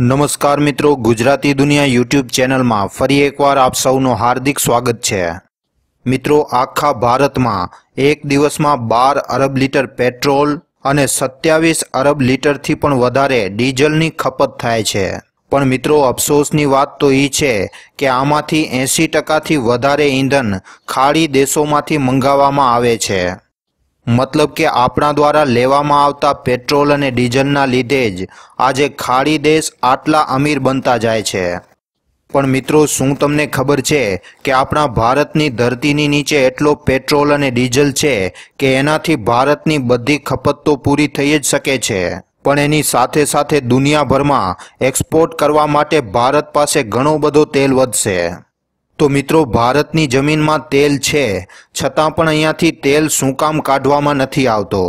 નમસ્કાર મિત્રો ગુજરાતી દુનિયા યુટ્યુબ ચેનલમાં ફરી એકવાર આપ સૌનું હાર્દિક સ્વાગત છે મિત્રો આખા ભારતમાં એક દિવસમાં બાર અરબ લીટર પેટ્રોલ અને સત્યાવીસ અરબ લીટરથી પણ વધારે ડીઝલની ખપત થાય છે પણ મિત્રો અફસોસની વાત તો એ છે કે આમાંથી એંસી ટકાથી વધારે ઈંધન ખાડી દેશોમાંથી મંગાવવામાં આવે છે મતલબ કે આપણા દ્વારા લેવામાં આવતા પેટ્રોલ અને ડીઝલના લીધે જ આજે ખાડી દેશ આટલા અમીર બનતા જાય છે પણ મિત્રો શું તમને ખબર છે કે આપણા ભારતની ધરતીની નીચે એટલો પેટ્રોલ અને ડીઝલ છે કે એનાથી ભારતની બધી ખપત તો પૂરી થઈ જ શકે છે પણ એની સાથે સાથે દુનિયાભરમાં એક્સપોર્ટ કરવા માટે ભારત પાસે ઘણો બધો તેલ વધશે તો મિત્રો ભારતની જમીનમાં તેલ છે છતાં પણ અહીંયાથી તેલ શું કામ કાઢવામાં નથી આવતો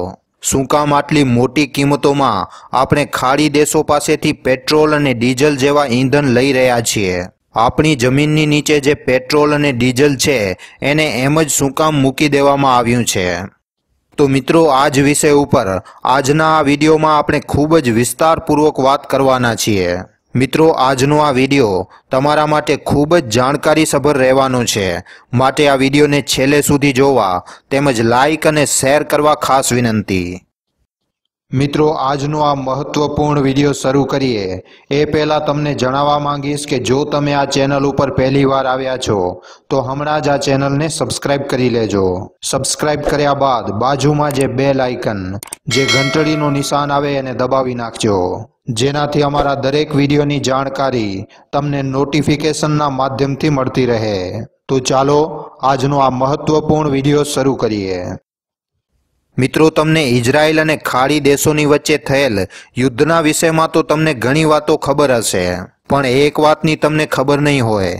શું કામ આટલી મોટી કિંમતોમાં આપણે ખાડી દેશો પાસેથી પેટ્રોલ અને ડીઝલ જેવા ઈંધણ લઈ રહ્યા છીએ આપણી જમીનની નીચે જે પેટ્રોલ અને ડીઝલ છે એને એમ જ શું કામ મૂકી દેવામાં આવ્યું છે તો મિત્રો આ જ વિષય ઉપર આજના આ વિડીયોમાં આપણે ખૂબ જ વિસ્તારપૂર્વક વાત કરવાના છીએ મિત્રો આજનો આ વિડીયો તમારા માટે ખૂબ જ જાણકારીસભર રહેવાનો છે માટે આ વિડીયોને છેલ્લે સુધી જોવા તેમજ લાઇક અને શેર કરવા ખાસ વિનંતી મિત્રો આજનો આ મહત્વપૂર્ણ વિડીયો શરૂ કરીએ એ પહેલાં તમને જણાવવા માંગીશ કે જો તમે આ ચેનલ ઉપર પહેલી વાર આવ્યા છો તો હમણાં જ આ ચેનલને સબસ્ક્રાઇબ કરી લેજો સબસ્ક્રાઇબ કર્યા બાદ બાજુમાં જે બે લાઇકન જે ઘંટડીનું નિશાન આવે એને દબાવી નાખજો જેનાથી અમારા દરેક વિડીયોની જાણકારી તમને નોટિફિકેશનના માધ્યમથી મળતી રહે તો ચાલો આજનો આ મહત્વપૂર્ણ વિડીયો શરૂ કરીએ મિત્રો તમને ઇઝરાયલ અને ખાડી દેશોની વચ્ચે થયેલ યુદ્ધના વિષયમાં તો તમને ઘણી વાતો ખબર હશે પણ એક વાતની તમને ખબર નહીં હોય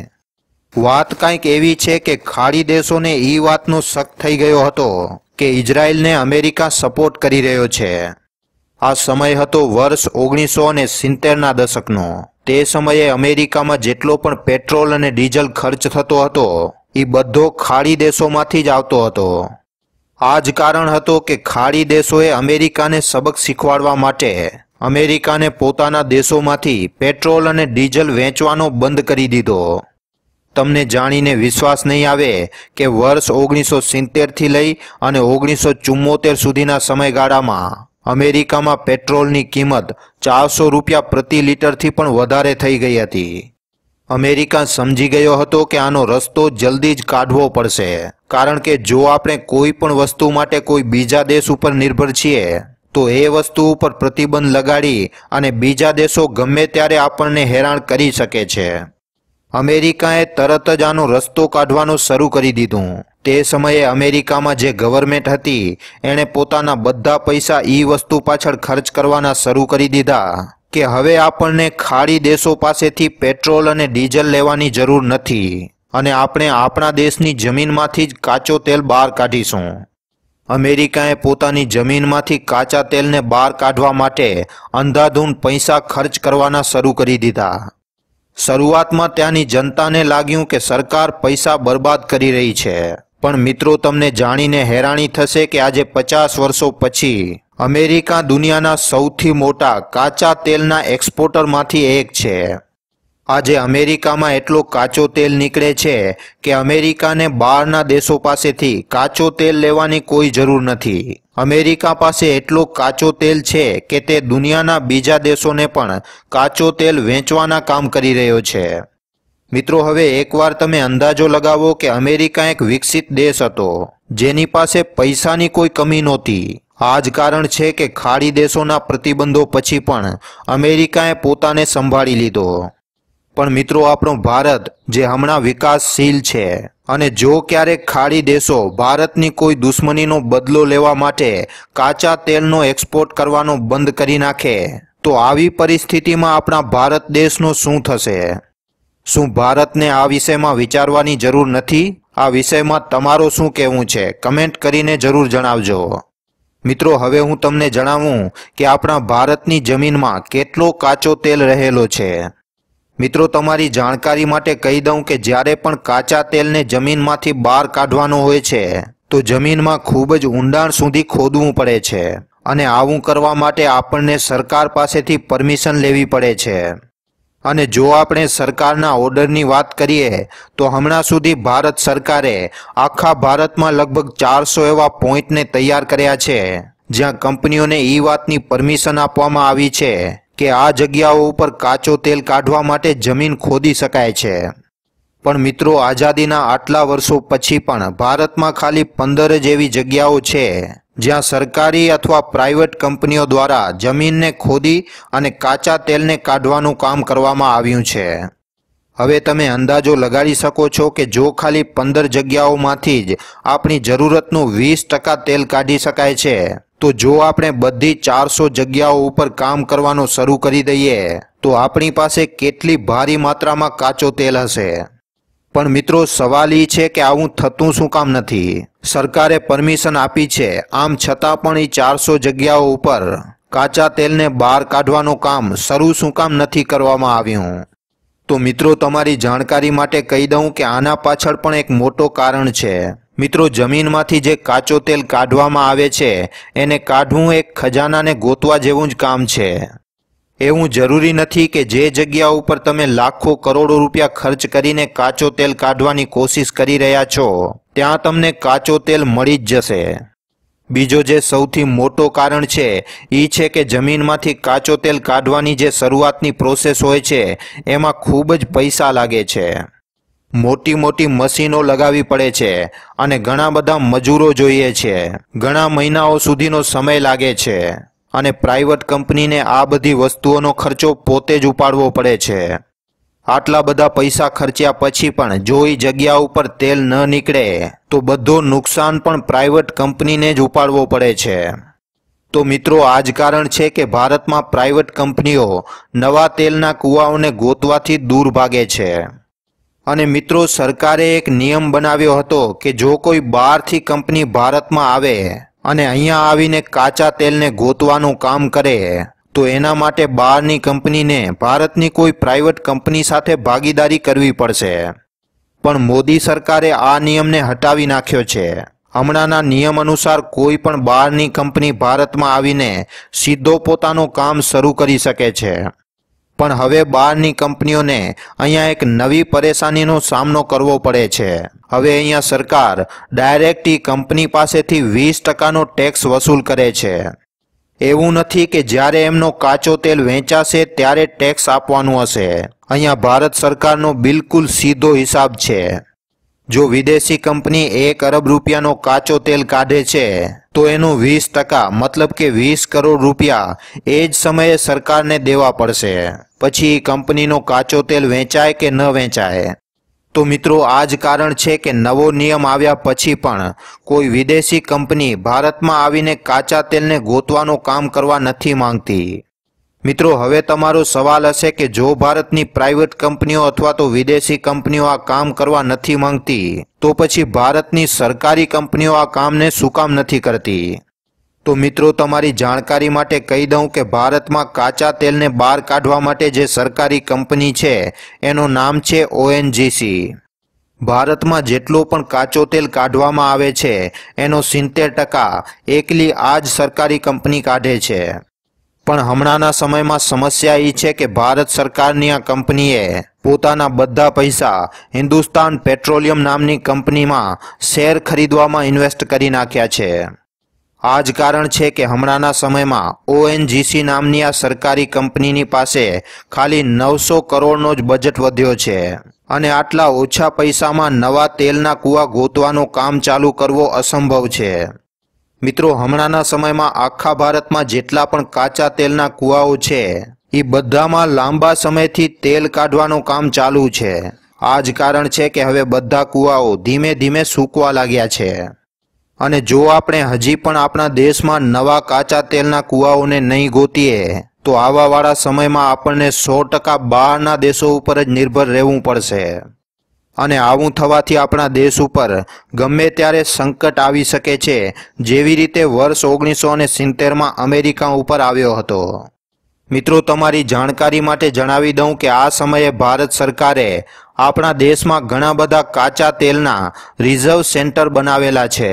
વાત કાંઈક એવી છે કે ખાડી દેશોને એ વાતનો શક થઈ ગયો હતો કે ઇઝરાયલને અમેરિકા સપોર્ટ કરી રહ્યો છે આ સમય હતો વર્ષ ઓગણીસો અને સિત્તેરના દશકનો તે સમયે અમેરિકામાં જેટલો પણ પેટ્રોલ અને ડીઝલ ખર્ચ થતો હતો એ બધો ખાડી દેશોમાંથી જ આવતો હતો આ જ કારણ હતો કે ખાડી દેશોએ અમેરિકાને સબક શીખવાડવા માટે અમેરિકાને પોતાના દેશોમાંથી પેટ્રોલ અને ડીઝલ વેચવાનો બંધ કરી દીધો તમને જાણીને વિશ્વાસ નહીં આવે કે વર્ષ ઓગણીસો સિત્તેરથી લઈ અને ઓગણીસો ચુમ્મોતેર સુધીના સમયગાળામાં અમેરિકામાં પેટ્રોલની કિંમત ચારસો રૂપિયા પ્રતિ લીટરથી પણ વધારે થઈ ગઈ હતી અમેરિકા સમજી ગયો હતો કે આનો રસ્તો જલ્દી જ કાઢવો પડશે કારણ કે જો આપણે કોઈ પણ વસ્તુ માટે કોઈ બીજા દેશ ઉપર નિર્ભર છીએ તો એ વસ્તુ ઉપર પ્રતિબંધ લગાડી અને બીજા દેશો ગમે ત્યારે આપણને હેરાન કરી શકે છે અમેરિકાએ તરત જ આનો રસ્તો કાઢવાનું શરૂ કરી દીધું તે સમયે અમેરિકામાં જે ગવર્મેન્ટ હતી એણે પોતાના બધા પૈસા ઈ વસ્તુ પાછળ ખર્ચ કરવાના શરૂ કરી દીધા કે હવે આપણને ખાડી દેશો પાસેથી પેટ્રોલ અને ડીઝલ લેવાની જરૂર નથી અને આપણે આપણા દેશની જમીનમાંથી જ કાચો તેલ બહાર કાઢીશું અમેરિકાએ પોતાની જમીનમાંથી કાચા તેલને બહાર કાઢવા માટે અંધાધૂન પૈસા ખર્ચ કરવાના શરૂ કરી દીધા શરૂઆતમાં ત્યાંની જનતાને લાગ્યું કે સરકાર પૈસા બરબાદ કરી રહી છે પણ મિત્રો તમને જાણીને હેરાણી થશે કે આજે પચાસ વર્ષો પછી અમેરિકા દુનિયાના સૌથી મોટા કાચા તેલના એક્સપોર્ટરમાંથી એક છે આજે અમેરિકામાં એટલો કાચો તેલ નીકળે છે કે અમેરિકાને બહારના દેશો પાસેથી કાચો તેલ લેવાની કોઈ જરૂર નથી અમેરિકા પાસે એટલો કાચો તેલ છે કે તે દુનિયાના બીજા દેશોને પણ કાચો તેલ વેચવાના કામ કરી રહ્યો છે મિત્રો હવે એકવાર તમે અંદાજો લગાવો કે અમેરિકા એક વિકસિત દેશ હતો જેની પાસે પૈસાની કોઈ કમી નહોતી આ જ કારણ છે કે ખાડી દેશોના પ્રતિબંધો પછી પણ અમેરિકાએ પોતાને સંભાળી લીધો પણ મિત્રો આપણો ભારત જે હમણાં વિકાસશીલ છે અને જો ક્યારેક ખાડી દેશો ભારતની કોઈ દુશ્મનીનો બદલો લેવા માટે કાચા તેલનો એક્સપોર્ટ કરવાનો બંધ કરી નાખે તો આવી પરિસ્થિતિમાં આપણા ભારત દેશનો શું થશે શું ભારતને આ વિષયમાં વિચારવાની જરૂર નથી આ વિષયમાં તમારો શું કહેવું છે કમેન્ટ કરીને જરૂર જણાવજો મિત્રો હવે હું તમને જણાવું કે આપણા ભારતની જમીનમાં કેટલો કાચો તેલ રહેલો છે મિત્રો તમારી જાણકારી માટે કહી દઉં કે જ્યારે પણ કાચા તેલને જમીનમાંથી બહાર કાઢવાનો હોય છે તો જમીનમાં ખૂબ જ ઊંડાણ સુધી ખોદવું પડે છે અને આવું કરવા માટે આપણને સરકાર પાસેથી પરમિશન લેવી પડે છે અને જો આપણે સરકારના ઓર્ડરની વાત કરીએ તો હમણાં સુધી ભારત સરકારે આખા ભારતમાં લગભગ ચારસો એવા પોઈન્ટને તૈયાર કર્યા છે જ્યાં કંપનીઓને એ વાતની પરમિશન આપવામાં આવી છે કે આ જગ્યાઓ ઉપર કાચો તેલ કાઢવા માટે જમીન ખોદી શકાય છે પણ મિત્રો આઝાદીના આટલા વર્ષો પછી પણ ભારતમાં ખાલી પંદર જ એવી જગ્યાઓ છે જ્યાં સરકારી અથવા પ્રાઇવેટ કંપનીઓ દ્વારા જમીનને ખોદી અને કાચા તેલને કાઢવાનું કામ કરવામાં આવ્યું છે હવે તમે અંદાજો લગાડી શકો છો કે જો ખાલી પંદર જગ્યાઓમાંથી જ આપણી જરૂરતનું વીસ ટકા તેલ કાઢી શકાય છે તો જો આપણે બધી ચારસો જગ્યાઓ ઉપર કામ કરવાનું શરૂ કરી દઈએ તો આપણી પાસે કેટલી ભારી માત્રામાં કાચો તેલ હશે પણ મિત્રો સવાલ એ છે કે આવું થતું શું કામ નથી સરકારે પરમિશન આપી છે આમ છતાં પણ એ ચારસો જગ્યાઓ ઉપર કાચા તેલને બહાર કાઢવાનું કામ શરૂ શું કામ નથી કરવામાં આવ્યું તો મિત્રો તમારી જાણકારી માટે કહી દઉં કે આના પાછળ પણ એક મોટો કારણ છે મિત્રો જમીનમાંથી જે કાચો તેલ કાઢવામાં આવે છે એને કાઢવું એક ખજાનાને ગોતવા જેવું જ કામ છે એવું જરૂરી નથી કે જે જગ્યા ઉપર તમે લાખો કરોડો રૂપિયા ખર્ચ કરીને કાચો તેલ કાઢવાની કોશિશ કરી રહ્યા છો ત્યાં તમને કાચો તેલ મળી જ જશે બીજો જે સૌથી મોટો કારણ છે એ છે કે જમીનમાંથી કાચો તેલ કાઢવાની જે શરૂઆતની પ્રોસેસ હોય છે એમાં ખૂબ જ પૈસા લાગે છે મોટી મોટી મશીનો લગાવવી પડે છે અને ઘણા બધા મજૂરો જોઈએ છે ઘણા મહિનાઓ સુધીનો સમય લાગે છે અને પ્રાઇવેટ કંપનીને આ બધી વસ્તુઓનો ખર્ચો પોતે જ ઉપાડવો પડે છે આટલા બધા પૈસા ખર્ચ્યા પછી પણ જો એ જગ્યા ઉપર તેલ ન નીકળે તો બધો નુકસાન પણ પ્રાઇવેટ કંપનીને જ ઉપાડવો પડે છે તો મિત્રો આ જ કારણ છે કે ભારતમાં પ્રાઇવેટ કંપનીઓ નવા તેલના કૂવાઓને ગોતવાથી દૂર ભાગે છે અને મિત્રો સરકારે એક નિયમ બનાવ્યો હતો કે જો કોઈ બહારથી કંપની ભારતમાં આવે અને અહીંયા આવીને કાચા તેલને ગોતવાનું કામ કરે તો એના માટે બહારની કંપનીને ભારતની કોઈ પ્રાઇવેટ કંપની સાથે ભાગીદારી કરવી પડશે પણ મોદી સરકારે આ નિયમને હટાવી નાખ્યો છે હમણાંના નિયમ અનુસાર કોઈ પણ બહારની કંપની ભારતમાં આવીને સીધો પોતાનું કામ શરૂ કરી શકે છે પણ હવે બહારની કંપનીઓને અહીંયા એક નવી પરેશાનીનો સામનો કરવો પડે છે હવે અહીંયા સરકાર ડાયરેક્ટ ઈ કંપની પાસેથી વીસ ટકાનો ટેક્સ વસૂલ કરે છે એવું નથી કે જ્યારે એમનો કાચો તેલ વેચાશે ત્યારે ટેક્સ આપવાનું હશે અહીંયા ભારત સરકારનો બિલકુલ સીધો હિસાબ છે જો વિદેશી કંપની એક અરબ રૂપિયાનો કાચો તેલ કાઢે છે તો એનું વીસ ટકા મતલબ કે વીસ કરોડ રૂપિયા એ જ સમયે સરકારને દેવા પડશે પછી કંપનીનો કાચો તેલ વેચાય કે ન વેચાય તો મિત્રો આ જ કારણ છે કે નવો નિયમ આવ્યા પછી પણ કોઈ વિદેશી કંપની ભારતમાં આવીને કાચા તેલને ગોતવાનું કામ કરવા નથી માંગતી મિત્રો હવે તમારો સવાલ હશે કે જો ભારતની પ્રાઇવેટ કંપનીઓ અથવા તો વિદેશી કંપનીઓ આ કામ કરવા નથી માંગતી તો પછી ભારતની સરકારી કંપનીઓ આ કામને શું કામ નથી કરતી તો મિત્રો તમારી જાણકારી માટે કહી દઉં કે ભારતમાં કાચા તેલને બહાર કાઢવા માટે જે સરકારી કંપની છે એનું નામ છે ઓએનજીસી ભારતમાં જેટલો પણ કાચો તેલ કાઢવામાં આવે છે એનો સિત્તેર ટકા એકલી આ જ સરકારી કંપની કાઢે છે પણ હમણાંના સમયમાં સમસ્યા એ છે કે ભારત સરકારની આ કંપનીએ પોતાના બધા પૈસા હિન્દુસ્તાન પેટ્રોલિયમ નામની કંપનીમાં શેર ખરીદવામાં ઇન્વેસ્ટ કરી નાખ્યા છે આ જ કારણ છે કે હમણાંના સમયમાં ઓએનજીસી નામની આ સરકારી કંપનીની પાસે ખાલી નવસો કરોડનો જ બજેટ વધ્યો છે અને આટલા ઓછા પૈસામાં નવા તેલના કૂવા ગોતવાનું કામ ચાલુ કરવો અસંભવ છે મિત્રો હમણાંના સમયમાં આખા ભારતમાં જેટલા પણ કાચા તેલના કૂવાઓ છે એ બધામાં લાંબા સમયથી તેલ કાઢવાનું કામ ચાલુ છે આ જ કારણ છે કે હવે બધા કૂવાઓ ધીમે ધીમે સૂકવા લાગ્યા છે અને જો આપણે હજી પણ આપણા દેશમાં નવા કાચા તેલના કૂવાઓને નહીં ગોતીએ તો આવાવાળા સમયમાં આપણને સો ટકા બહારના દેશો ઉપર જ નિર્ભર રહેવું પડશે અને આવું થવાથી આપણા દેશ ઉપર ગમે ત્યારે સંકટ આવી શકે છે જેવી રીતે વર્ષ ઓગણીસો અને સિત્તેરમાં અમેરિકા ઉપર આવ્યો હતો મિત્રો તમારી જાણકારી માટે જણાવી દઉં કે આ સમયે ભારત સરકારે આપણા દેશમાં ઘણા બધા કાચા તેલના રિઝર્વ સેન્ટર બનાવેલા છે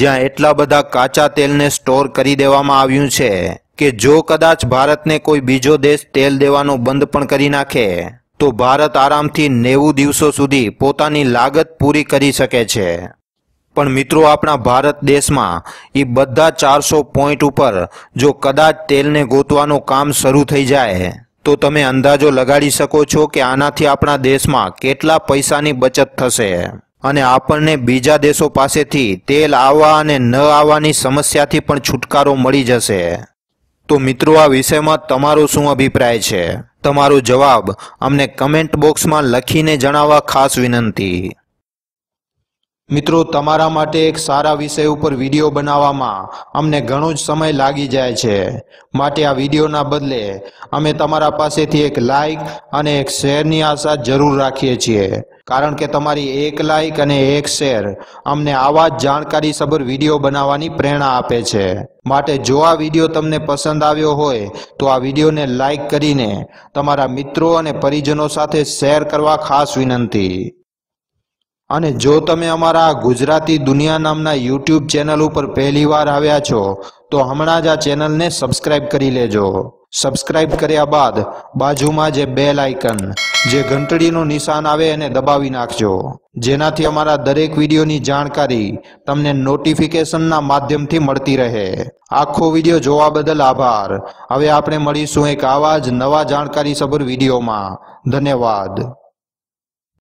જ્યાં એટલા બધા કાચા તેલને સ્ટોર કરી દેવામાં આવ્યું છે કે જો કદાચ ભારતને કોઈ બીજો દેશ તેલ દેવાનો બંધ પણ કરી નાખે તો ભારત આરામથી નેવું દિવસો સુધી પોતાની લાગત પૂરી કરી શકે છે પણ મિત્રો આપણા ભારત દેશમાં એ બધા ચારસો પોઈન્ટ ઉપર જો કદાચ તેલને ગોતવાનું કામ શરૂ થઈ જાય તો તમે અંદાજો લગાડી શકો છો કે આનાથી આપણા દેશમાં કેટલા પૈસાની બચત થશે અને આપણને બીજા દેશો પાસેથી તેલ આવવા અને ન આવવાની સમસ્યાથી પણ છુટકારો મળી જશે તો મિત્રો આ વિષયમાં તમારો શું અભિપ્રાય છે તમારો જવાબ અમને કમેન્ટ બોક્સમાં લખીને જણાવવા ખાસ વિનંતી મિત્રો તમારા માટે એક સારા વિષય ઉપર વિડીયો બનાવવામાં અમને ઘણો જ સમય લાગી જાય છે માટે આ વિડીયોના બદલે અમે તમારા પાસેથી એક લાઇક અને એક શેરની આશા જરૂર રાખીએ છીએ કારણ કે તમારી એક લાઇક અને એક શેર અમને આવા જ જાણકારીસભર વિડીયો બનાવવાની પ્રેરણા આપે છે માટે જો આ વિડીયો તમને પસંદ આવ્યો હોય તો આ વિડીયોને લાઇક કરીને તમારા મિત્રો અને પરિજનો સાથે શેર કરવા ખાસ વિનંતી અને જો તમે અમારા ગુજરાતી દુનિયા નામના યુટ્યુબ ચેનલ ઉપર પહેલીવાર આવ્યા છો તો હમણાં જ આ ચેનલને સબસ્ક્રાઇબ કરી લેજો સબસ્ક્રાઇબ કર્યા બાદ બાજુમાં જે બેલ આઇકન જે ઘંટડીનું નિશાન આવે એને દબાવી નાખજો જેનાથી અમારા દરેક વિડીયોની જાણકારી તમને નોટિફિકેશનના માધ્યમથી મળતી રહે આખો વિડીયો જોવા બદલ આભાર હવે આપણે મળીશું એક આવા જ નવા જાણકારીસભર વિડીયોમાં ધન્યવાદ